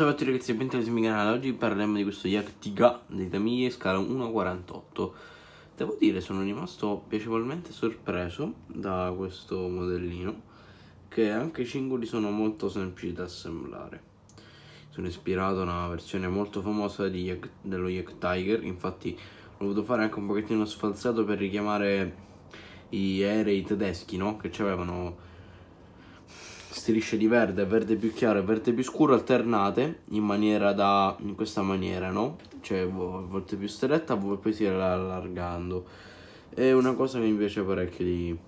Salve a tutti ragazzi, bentornati sul mio canale, oggi parliamo di questo Yaktiga dei Tamiye scala 1.48 Devo dire, sono rimasto piacevolmente sorpreso da questo modellino che anche i cingoli sono molto semplici da assemblare Sono ispirato a una versione molto famosa Yak, dello Yak infatti l'ho voluto fare anche un pochettino sfalsato per richiamare gli aerei tedeschi, no? Che avevano strisce di verde, verde più chiaro e verde più scuro alternate in maniera da in questa maniera, no? Cioè, a volte più stretta, poi si va allargando. È una cosa che mi piace parecchio di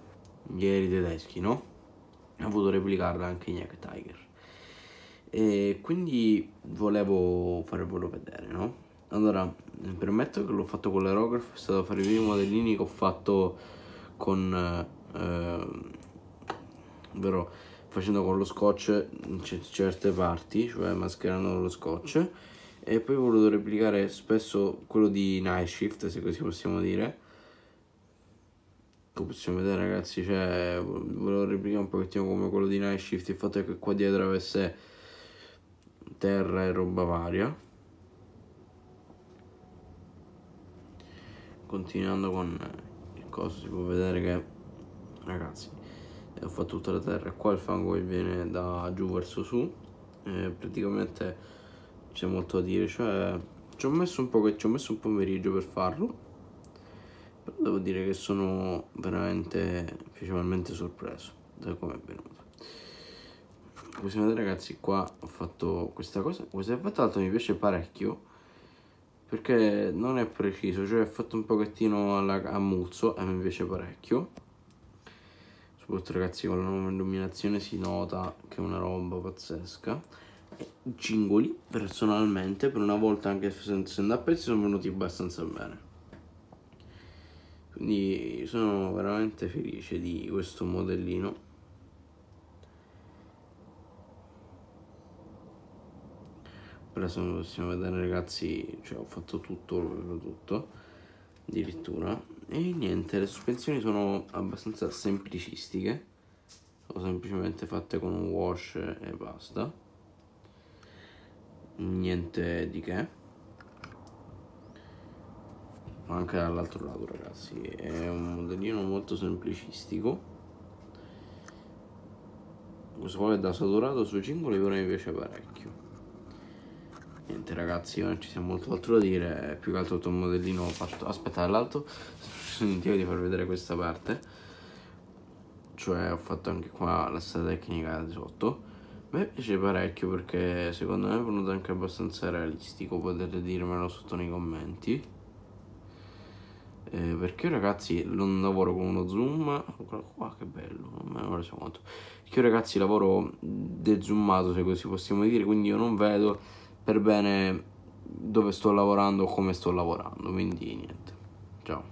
ieri tedeschi, no? Ho voluto replicarla anche in Jack Tiger. E quindi volevo farvelo vedere, no? Allora, mi permetto che l'ho fatto con l'aerografo, è stato fare i primi modellini che ho fatto con... Eh, ovvero facendo con lo scotch certe parti, cioè mascherando lo scotch e poi ho voluto replicare spesso quello di Night Shift, se così possiamo dire come possiamo vedere ragazzi, cioè, volevo replicare un pochettino come quello di Night Shift, il fatto è che qua dietro avesse terra e roba varia continuando con il coso si può vedere che ragazzi ho fatto tutta la terra qua il fango che viene da giù verso su e praticamente c'è molto da dire cioè ci ho messo un po' che ci ho messo un pomeriggio per farlo però devo dire che sono veramente piacevolmente sorpreso da come è venuto come vedete ragazzi qua ho fatto questa cosa questa fattata mi piace parecchio perché non è preciso cioè è fatto un pochettino alla, a muzzo e mi piace parecchio Soprattutto ragazzi con la nuova illuminazione si nota che è una roba pazzesca. E Cingoli personalmente per una volta anche se essendo a pezzi sono venuti abbastanza bene. Quindi sono veramente felice di questo modellino. Adesso possiamo vedere ragazzi, cioè ho fatto tutto, tutto addirittura e niente le sospensioni sono abbastanza semplicistiche sono semplicemente fatte con un wash e basta niente di che anche dall'altro lato ragazzi è un modellino molto semplicistico questo qua è da saturato sui cingoli però mi piace parecchio niente ragazzi non ci sia molto altro da dire più che altro un modellino fatto aspetta l'altro sentivo di far vedere questa parte cioè ho fatto anche qua la strada tecnica di sotto mi piace parecchio perché secondo me è venuto anche abbastanza realistico potete dirmelo sotto nei commenti eh, perché ragazzi non lavoro con uno zoom guarda qua che bello non me ne reso conto perché io ragazzi lavoro dezoomato se così possiamo dire quindi io non vedo per bene dove sto lavorando o come sto lavorando. Quindi niente. Ciao.